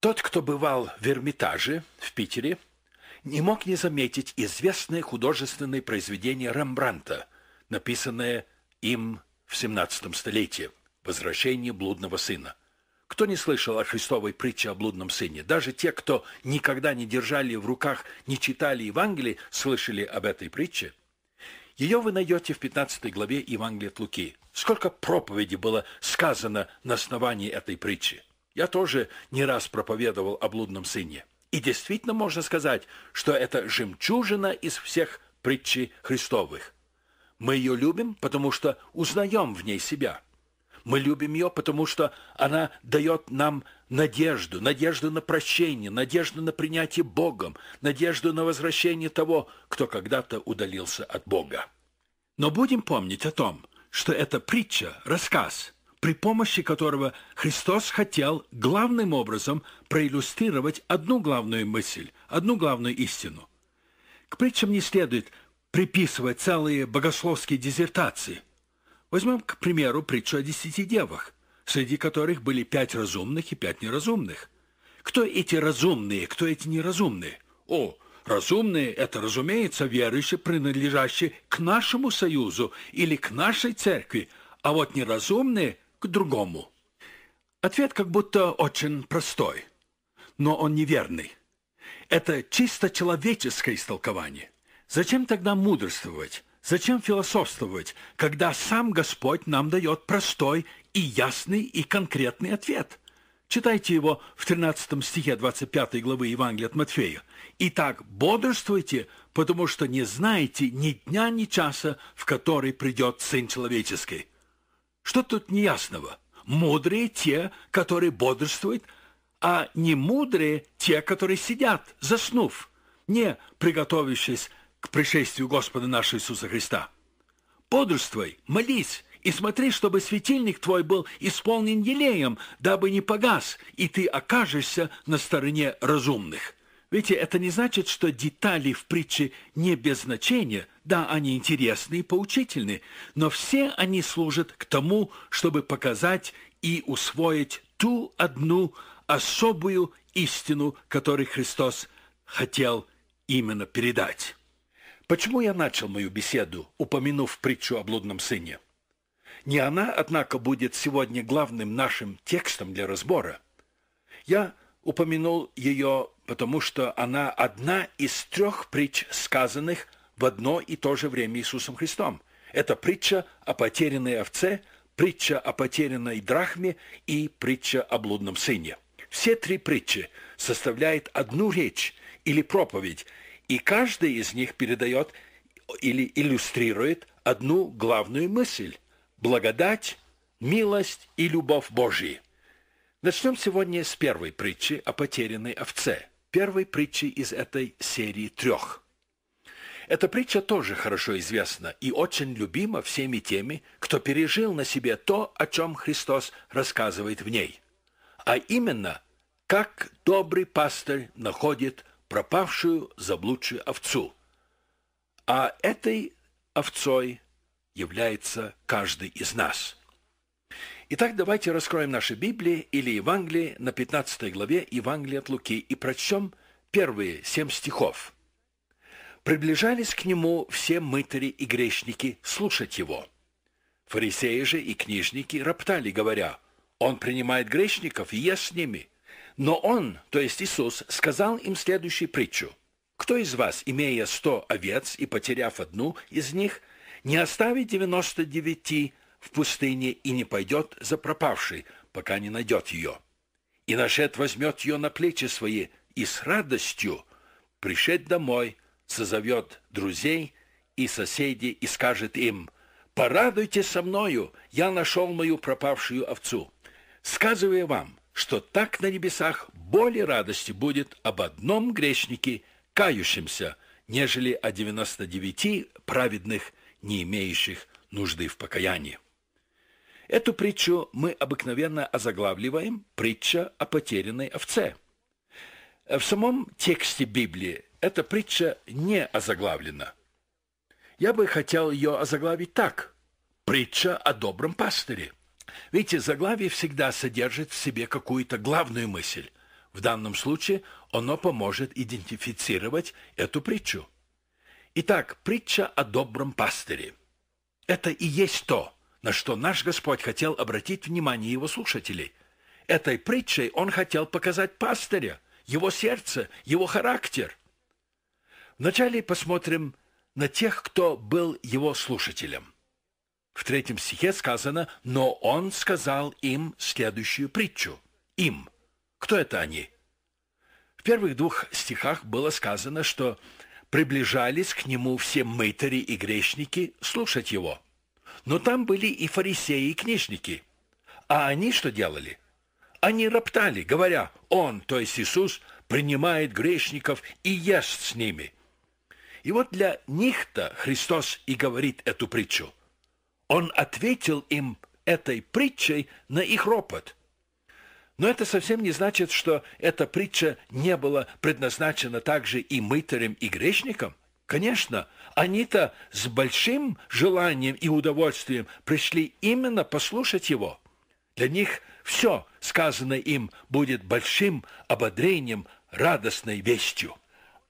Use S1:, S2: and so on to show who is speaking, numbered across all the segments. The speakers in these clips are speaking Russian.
S1: Тот, кто бывал в Эрмитаже в Питере, не мог не заметить известное художественное произведение Рембранта, написанное им в 17 столетии «Возвращение блудного сына». Кто не слышал о Христовой притче о блудном сыне? Даже те, кто никогда не держали в руках, не читали Евангелие, слышали об этой притче? Ее вы найдете в 15 главе Евангелия от Луки. Сколько проповедей было сказано на основании этой притчи? Я тоже не раз проповедовал о блудном сыне. И действительно можно сказать, что это жемчужина из всех притчи Христовых. Мы ее любим, потому что узнаем в ней себя. Мы любим ее, потому что она дает нам надежду, надежду на прощение, надежду на принятие Богом, надежду на возвращение того, кто когда-то удалился от Бога. Но будем помнить о том, что эта притча – рассказ – при помощи которого Христос хотел главным образом проиллюстрировать одну главную мысль, одну главную истину. К притчам не следует приписывать целые богословские диссертации. Возьмем, к примеру, притчу о десяти девах, среди которых были пять разумных и пять неразумных. Кто эти разумные, кто эти неразумные? О, Разумные – это, разумеется, верующие, принадлежащие к нашему союзу или к нашей церкви, а вот неразумные к другому. Ответ как будто очень простой, но он неверный. Это чисто человеческое истолкование. Зачем тогда мудрствовать? Зачем философствовать, когда сам Господь нам дает простой и ясный и конкретный ответ? Читайте его в 13 стихе 25 главы Евангелия от Матфея. «Итак, бодрствуйте, потому что не знаете ни дня, ни часа, в который придет Сын Человеческий». Что тут неясного? Мудрые те, которые бодрствуют, а не мудрые те, которые сидят, заснув, не приготовившись к пришествию Господа нашего Иисуса Христа. Бодрствуй, молись, и смотри, чтобы светильник твой был исполнен елеем, дабы не погас, и ты окажешься на стороне разумных. Видите, это не значит, что детали в притче не без значения. Да, они интересны и поучительны, но все они служат к тому, чтобы показать и усвоить ту одну особую истину, которую Христос хотел именно передать. Почему я начал мою беседу, упомянув притчу о блудном сыне? Не она, однако, будет сегодня главным нашим текстом для разбора. Я упомянул ее, потому что она одна из трех притч, сказанных в одно и то же время Иисусом Христом. Это притча о потерянной овце, притча о потерянной драхме и притча о блудном сыне. Все три притчи составляют одну речь или проповедь, и каждая из них передает или иллюстрирует одну главную мысль – благодать, милость и любовь Божьи. Начнем сегодня с первой притчи о потерянной овце, первой притчи из этой серии трех. Эта притча тоже хорошо известна и очень любима всеми теми, кто пережил на себе то, о чем Христос рассказывает в ней. А именно, как добрый пастырь находит пропавшую заблудшую овцу. А этой овцой является каждый из нас – Итак, давайте раскроем наши Библии или Евангелие на 15 главе Евангелия от Луки и прочтем первые семь стихов. «Приближались к нему все мытари и грешники слушать его. Фарисеи же и книжники роптали, говоря, «Он принимает грешников и ест с ними». Но он, то есть Иисус, сказал им следующую притчу. «Кто из вас, имея сто овец и потеряв одну из них, не оставит девяносто девяти в пустыне и не пойдет за пропавшей, пока не найдет ее. И Нашет возьмет ее на плечи свои и с радостью пришед домой, созовет друзей и соседей и скажет им «Порадуйте со мною, я нашел мою пропавшую овцу». Сказываю вам, что так на небесах более радости будет об одном грешнике, кающемся, нежели о девяносто девяти праведных, не имеющих нужды в покаянии. Эту притчу мы обыкновенно озаглавливаем «Притча о потерянной овце». В самом тексте Библии эта притча не озаглавлена. Я бы хотел ее озаглавить так «Притча о добром пастыре». Видите, заглавие всегда содержит в себе какую-то главную мысль. В данном случае оно поможет идентифицировать эту притчу. Итак, притча о добром пастыре. Это и есть то – на что наш Господь хотел обратить внимание его слушателей. Этой притчей он хотел показать пастыря, его сердце, его характер. Вначале посмотрим на тех, кто был его слушателем. В третьем стихе сказано «Но он сказал им следующую притчу». Им. Кто это они? В первых двух стихах было сказано, что приближались к нему все мытари и грешники слушать его – но там были и фарисеи, и книжники. А они что делали? Они роптали, говоря, «Он, то есть Иисус, принимает грешников и ест с ними». И вот для них-то Христос и говорит эту притчу. Он ответил им этой притчей на их ропот. Но это совсем не значит, что эта притча не была предназначена также и мытарям, и грешникам. Конечно, они-то с большим желанием и удовольствием пришли именно послушать его. Для них все сказанное им будет большим ободрением, радостной вестью.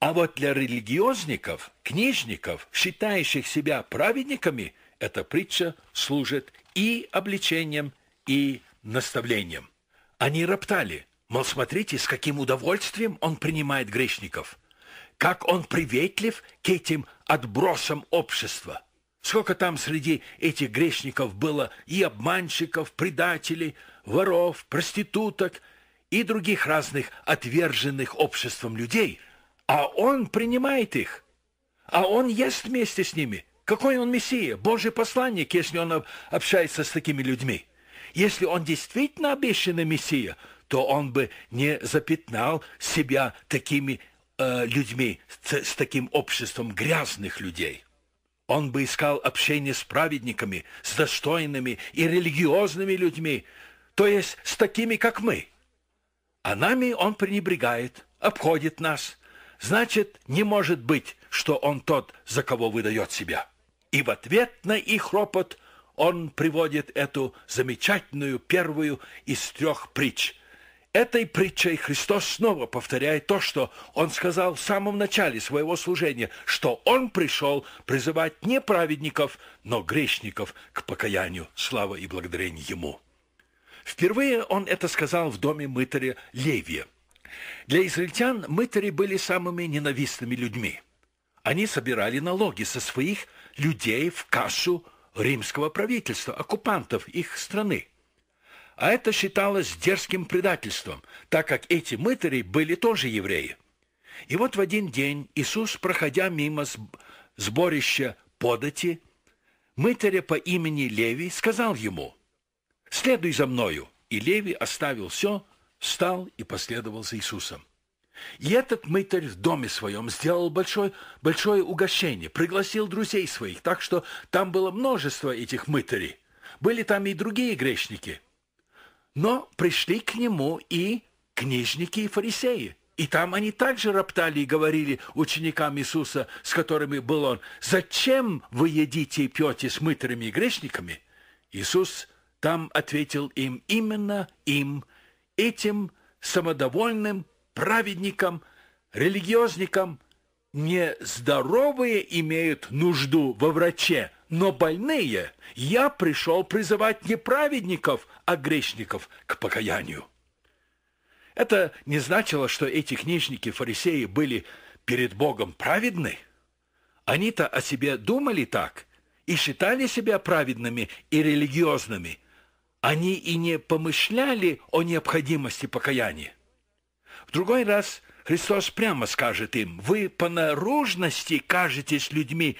S1: А вот для религиозников, книжников, считающих себя праведниками, эта притча служит и обличением, и наставлением. Они роптали, мол, смотрите, с каким удовольствием он принимает грешников – как он приветлив к этим отбросам общества! Сколько там среди этих грешников было и обманщиков, предателей, воров, проституток и других разных отверженных обществом людей, а он принимает их, а он ест вместе с ними. Какой он мессия, Божий посланник, если он общается с такими людьми? Если он действительно обещанный мессия, то он бы не запятнал себя такими Э, людьми, с, с таким обществом грязных людей. Он бы искал общение с праведниками, с достойными и религиозными людьми, то есть с такими, как мы. А нами он пренебрегает, обходит нас. Значит, не может быть, что он тот, за кого выдает себя. И в ответ на их ропот он приводит эту замечательную первую из трех притч, Этой притчей Христос снова повторяет то, что Он сказал в самом начале своего служения, что Он пришел призывать не праведников, но грешников к покаянию, слава и благодарение Ему. Впервые Он это сказал в доме мытаря Левия. Для израильтян мытари были самыми ненавистными людьми. Они собирали налоги со своих людей в кассу римского правительства, оккупантов их страны. А это считалось дерзким предательством, так как эти мытари были тоже евреи. И вот в один день Иисус, проходя мимо сборища подати, мытаря по имени Леви сказал ему, «Следуй за мною». И Леви оставил все, встал и последовал за Иисусом. И этот мытарь в доме своем сделал большое, большое угощение, пригласил друзей своих, так что там было множество этих мытарей. Были там и другие грешники – но пришли к нему и книжники и фарисеи. И там они также роптали и говорили ученикам Иисуса, с которыми был он, «Зачем вы едите и пьете с мытарями и грешниками?» Иисус там ответил им, именно им, этим самодовольным праведникам, религиозникам, нездоровые имеют нужду во враче – но больные. Я пришел призывать не праведников, а грешников к покаянию. Это не значило, что эти книжники-фарисеи были перед Богом праведны. Они-то о себе думали так и считали себя праведными и религиозными. Они и не помышляли о необходимости покаяния. В другой раз Христос прямо скажет им, «Вы по наружности кажетесь людьми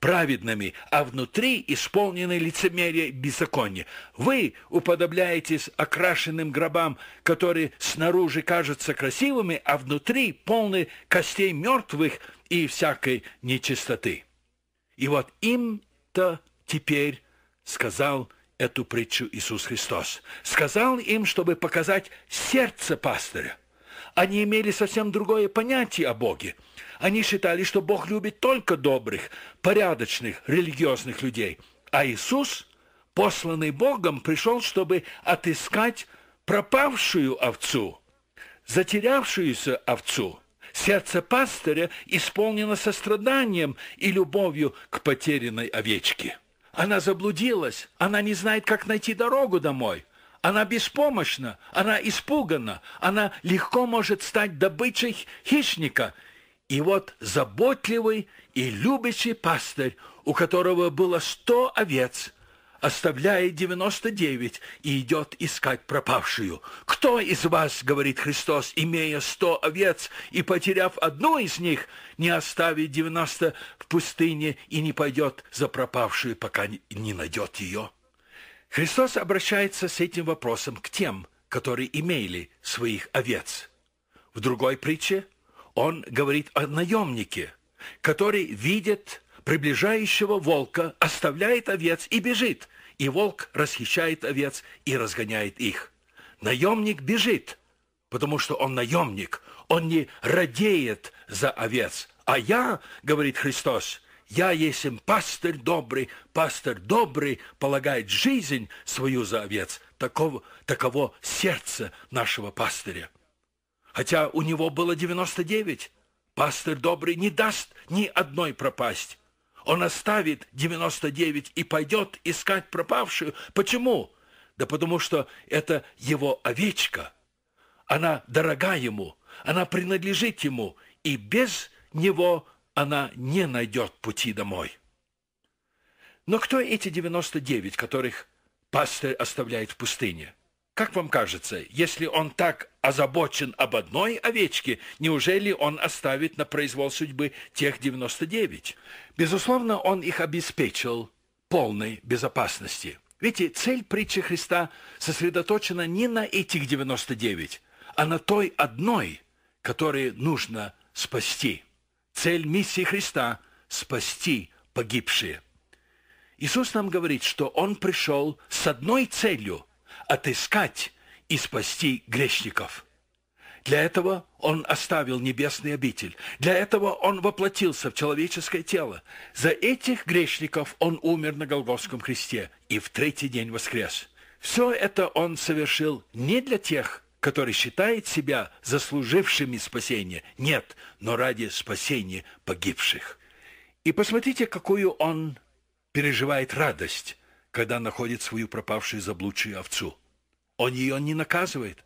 S1: праведными, а внутри исполнены лицемерие и беззаконие. Вы уподобляетесь окрашенным гробам, которые снаружи кажутся красивыми, а внутри полны костей мертвых и всякой нечистоты. И вот им-то теперь сказал эту притчу Иисус Христос. Сказал им, чтобы показать сердце пастыря. Они имели совсем другое понятие о Боге – они считали, что Бог любит только добрых, порядочных, религиозных людей. А Иисус, посланный Богом, пришел, чтобы отыскать пропавшую овцу, затерявшуюся овцу. Сердце пастыря исполнено состраданием и любовью к потерянной овечке. Она заблудилась, она не знает, как найти дорогу домой. Она беспомощна, она испугана, она легко может стать добычей хищника – и вот заботливый и любящий пастырь, у которого было сто овец, оставляет девяносто девять и идет искать пропавшую. «Кто из вас, — говорит Христос, — имея сто овец и потеряв одну из них, не оставит девяносто в пустыне и не пойдет за пропавшую, пока не найдет ее?» Христос обращается с этим вопросом к тем, которые имели своих овец. В другой притче – он говорит о наемнике, который видит приближающего волка, оставляет овец и бежит. И волк расхищает овец и разгоняет их. Наемник бежит, потому что он наемник, он не радеет за овец. А я, говорит Христос, я есть пастырь добрый, пастырь добрый полагает жизнь свою за овец. Такого, таково сердце нашего пастыря хотя у него было 99. Пастырь добрый не даст ни одной пропасть. Он оставит 99 и пойдет искать пропавшую. Почему? Да потому что это его овечка. Она дорога ему, она принадлежит ему, и без него она не найдет пути домой. Но кто эти 99, которых пастырь оставляет в пустыне? Как вам кажется, если он так озабочен об одной овечке, неужели он оставит на произвол судьбы тех 99? Безусловно, он их обеспечил полной безопасности. Видите, цель притчи Христа сосредоточена не на этих 99, а на той одной, которую нужно спасти. Цель миссии Христа – спасти погибшие. Иисус нам говорит, что Он пришел с одной целью – отыскать и спасти грешников. Для этого он оставил небесный обитель. Для этого он воплотился в человеческое тело. За этих грешников он умер на Голгофском кресте и в третий день воскрес. Все это он совершил не для тех, которые считают себя заслужившими спасения. Нет, но ради спасения погибших. И посмотрите, какую он переживает радость – когда находит свою пропавшую заблудшую овцу. Он ее не наказывает,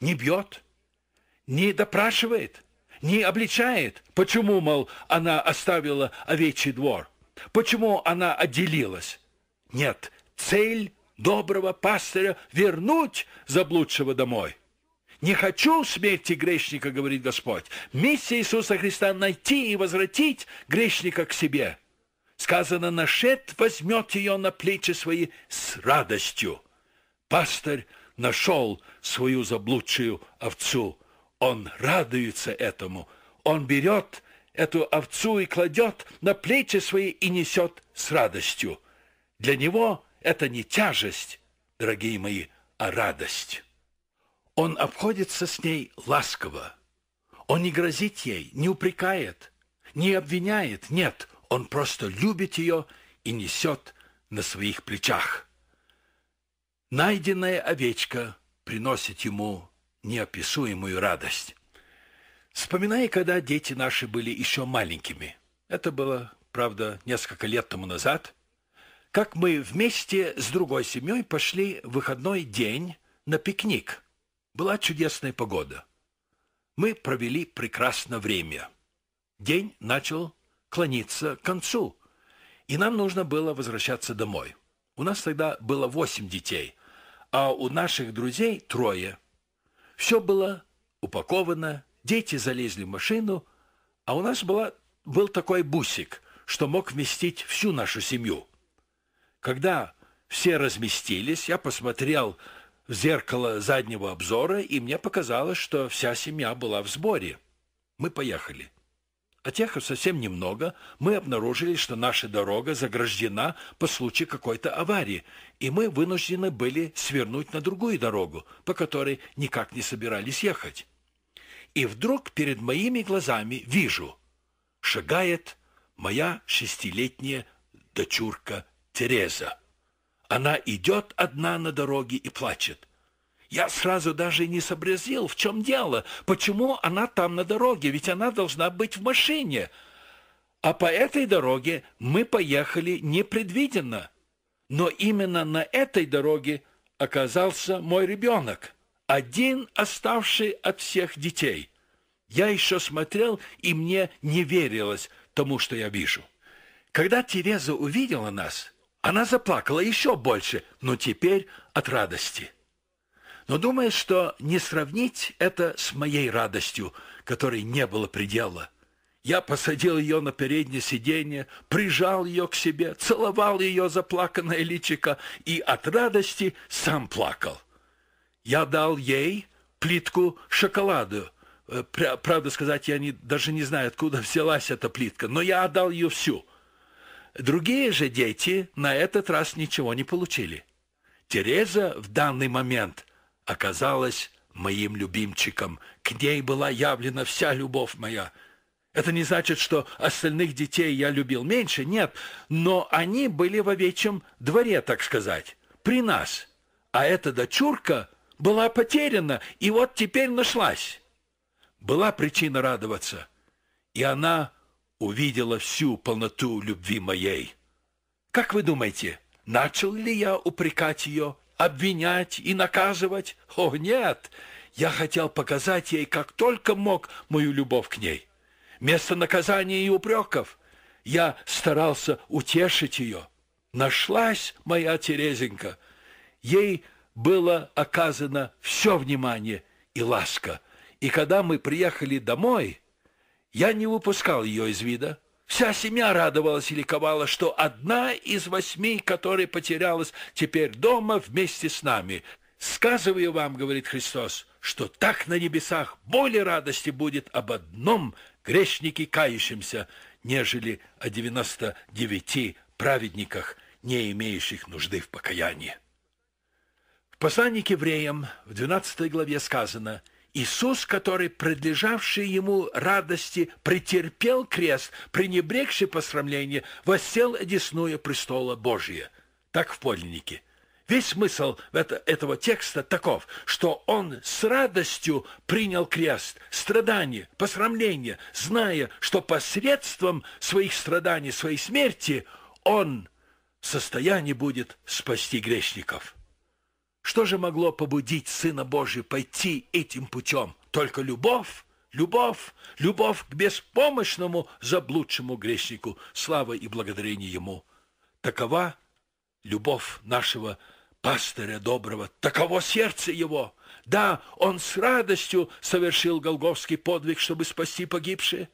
S1: не бьет, не допрашивает, не обличает. Почему, мол, она оставила овечий двор? Почему она отделилась? Нет, цель доброго пастыря – вернуть заблудшего домой. Не хочу смерти грешника, говорит Господь. Миссия Иисуса Христа – найти и возвратить грешника к себе – Сказано, нашед возьмет ее на плечи свои с радостью. Пастырь нашел свою заблудшую овцу. Он радуется этому. Он берет эту овцу и кладет на плечи свои и несет с радостью. Для него это не тяжесть, дорогие мои, а радость. Он обходится с ней ласково. Он не грозит ей, не упрекает, не обвиняет, нет – он просто любит ее и несет на своих плечах. Найденная овечка приносит ему неописуемую радость. Вспоминая, когда дети наши были еще маленькими, это было, правда, несколько лет тому назад, как мы вместе с другой семьей пошли в выходной день на пикник. Была чудесная погода. Мы провели прекрасное время. День начал клониться к концу. И нам нужно было возвращаться домой. У нас тогда было восемь детей, а у наших друзей трое. Все было упаковано, дети залезли в машину, а у нас была, был такой бусик, что мог вместить всю нашу семью. Когда все разместились, я посмотрел в зеркало заднего обзора, и мне показалось, что вся семья была в сборе. Мы поехали а техов совсем немного, мы обнаружили, что наша дорога заграждена по случаю какой-то аварии, и мы вынуждены были свернуть на другую дорогу, по которой никак не собирались ехать. И вдруг перед моими глазами вижу, шагает моя шестилетняя дочурка Тереза. Она идет одна на дороге и плачет – я сразу даже не сообразил, в чем дело, почему она там на дороге, ведь она должна быть в машине. А по этой дороге мы поехали непредвиденно. Но именно на этой дороге оказался мой ребенок, один оставший от всех детей. Я еще смотрел, и мне не верилось тому, что я вижу. Когда Тереза увидела нас, она заплакала еще больше, но теперь от радости но думая, что не сравнить это с моей радостью, которой не было предела. Я посадил ее на переднее сиденье, прижал ее к себе, целовал ее заплаканное личико и от радости сам плакал. Я дал ей плитку шоколаду. Э, правда сказать, я не, даже не знаю, откуда взялась эта плитка, но я отдал ее всю. Другие же дети на этот раз ничего не получили. Тереза в данный момент – оказалась моим любимчиком. К ней была явлена вся любовь моя. Это не значит, что остальных детей я любил меньше, нет, но они были в овечьем дворе, так сказать, при нас. А эта дочурка была потеряна, и вот теперь нашлась. Была причина радоваться, и она увидела всю полноту любви моей. Как вы думаете, начал ли я упрекать ее обвинять и наказывать. О, нет! Я хотел показать ей, как только мог, мою любовь к ней. Место наказания и упреков. Я старался утешить ее. Нашлась моя Терезенька. Ей было оказано все внимание и ласка. И когда мы приехали домой, я не выпускал ее из вида. Вся семья радовалась и ликовала, что одна из восьми, которая потерялась, теперь дома вместе с нами. «Сказываю вам, — говорит Христос, — что так на небесах более радости будет об одном грешнике кающемся, нежели о девяносто девяти праведниках, не имеющих нужды в покаянии». В послании к евреям в 12 главе сказано – Иисус, который, предлежавший ему радости, претерпел крест, пренебрегший посрамление, воссел одесную престола Божия. Так в подлиннике. Весь смысл это, этого текста таков, что он с радостью принял крест, страдание, посрамление, зная, что посредством своих страданий, своей смерти он в состоянии будет спасти грешников. Что же могло побудить Сына Божий пойти этим путем? Только любовь, любовь, любовь к беспомощному заблудшему грешнику. Слава и благодарение Ему. Такова любовь нашего пастыря доброго, таково сердце его. Да, он с радостью совершил голговский подвиг, чтобы спасти погибшие.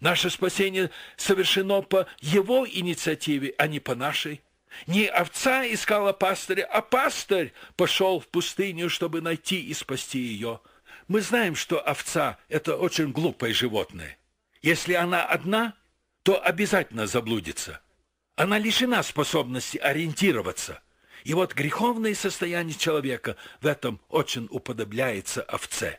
S1: Наше спасение совершено по его инициативе, а не по нашей. Не овца искала пастыря, а пастырь пошел в пустыню, чтобы найти и спасти ее. Мы знаем, что овца – это очень глупое животное. Если она одна, то обязательно заблудится. Она лишена способности ориентироваться. И вот греховное состояние человека в этом очень уподобляется овце.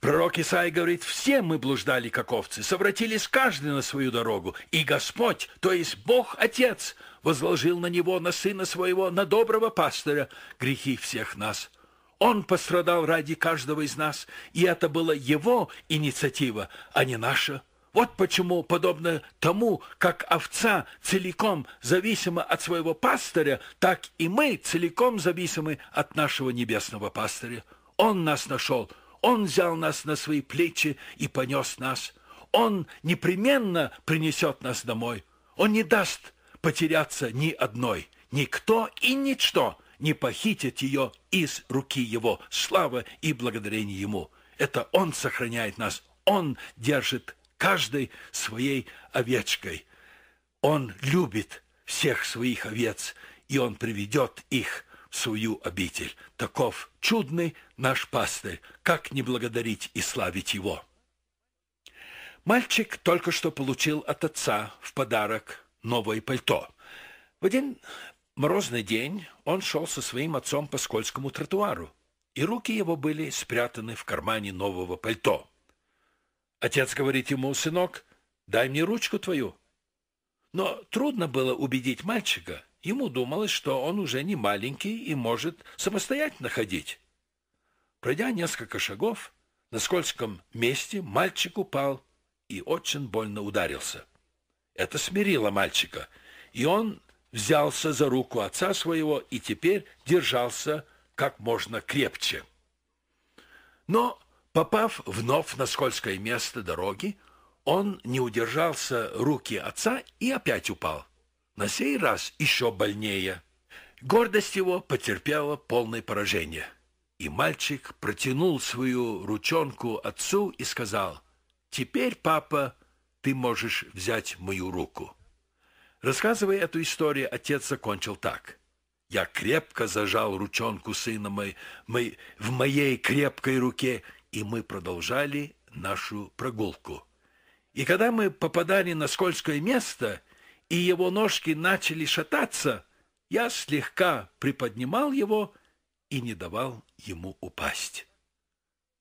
S1: Пророк Исаия говорит, все мы блуждали, как овцы, совратились каждый на свою дорогу, и Господь, то есть Бог Отец – возложил на него, на сына своего, на доброго пастыря грехи всех нас. Он пострадал ради каждого из нас, и это была его инициатива, а не наша. Вот почему, подобно тому, как овца целиком зависима от своего пастыря, так и мы целиком зависимы от нашего небесного пастыря. Он нас нашел, Он взял нас на свои плечи и понес нас. Он непременно принесет нас домой. Он не даст потеряться ни одной. Никто и ничто не похитит ее из руки его. Слава и благодарение ему. Это он сохраняет нас. Он держит каждой своей овечкой. Он любит всех своих овец, и он приведет их в свою обитель. Таков чудный наш пастырь. Как не благодарить и славить его? Мальчик только что получил от отца в подарок новое пальто. В один морозный день он шел со своим отцом по скользкому тротуару, и руки его были спрятаны в кармане нового пальто. Отец говорит ему, «Сынок, дай мне ручку твою». Но трудно было убедить мальчика. Ему думалось, что он уже не маленький и может самостоятельно ходить. Пройдя несколько шагов, на скользком месте мальчик упал и очень больно ударился. Это смирило мальчика, и он взялся за руку отца своего и теперь держался как можно крепче. Но, попав вновь на скользкое место дороги, он не удержался руки отца и опять упал. На сей раз еще больнее. Гордость его потерпела полное поражение. И мальчик протянул свою ручонку отцу и сказал, «Теперь, папа, ты можешь взять мою руку». Рассказывая эту историю, отец закончил так. «Я крепко зажал ручонку сына мой, мы, в моей крепкой руке, и мы продолжали нашу прогулку. И когда мы попадали на скользкое место, и его ножки начали шататься, я слегка приподнимал его и не давал ему упасть.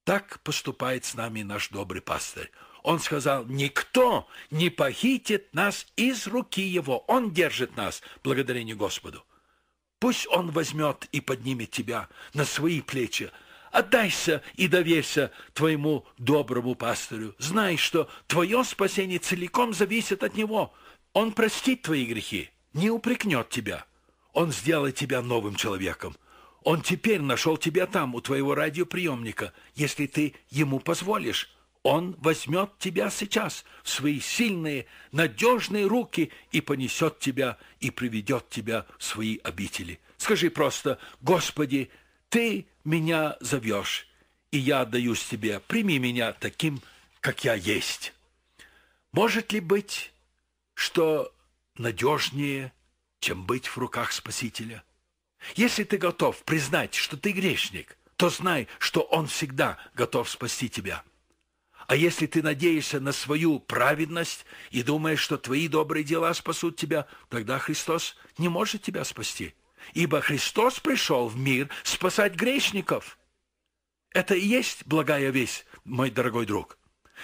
S1: Так поступает с нами наш добрый пастырь. Он сказал, никто не похитит нас из руки его. Он держит нас, благодарение Господу. Пусть он возьмет и поднимет тебя на свои плечи. Отдайся и доверься твоему доброму пастырю. Знай, что твое спасение целиком зависит от него. Он простит твои грехи, не упрекнет тебя. Он сделает тебя новым человеком. Он теперь нашел тебя там, у твоего радиоприемника, если ты ему позволишь. Он возьмет тебя сейчас в свои сильные, надежные руки и понесет тебя и приведет тебя в свои обители. Скажи просто, Господи, Ты меня зовешь, и я отдаюсь Тебе, прими меня таким, как я есть. Может ли быть, что надежнее, чем быть в руках Спасителя? Если ты готов признать, что ты грешник, то знай, что Он всегда готов спасти тебя. А если ты надеешься на свою праведность и думаешь, что твои добрые дела спасут тебя, тогда Христос не может тебя спасти. Ибо Христос пришел в мир спасать грешников. Это и есть благая весть, мой дорогой друг.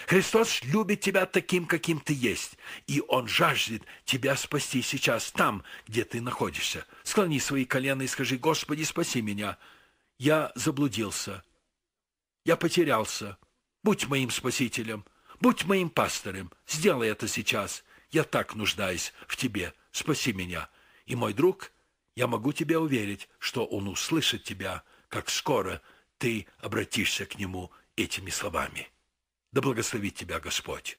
S1: Христос любит тебя таким, каким ты есть, и Он жаждет тебя спасти сейчас, там, где ты находишься. Склони свои колена и скажи, «Господи, спаси меня! Я заблудился, я потерялся, Будь моим спасителем, будь моим пастором, сделай это сейчас. Я так нуждаюсь в тебе, спаси меня. И мой друг, я могу тебе уверить, что он услышит тебя, как скоро ты обратишься к нему этими словами. Да благословит тебя Господь.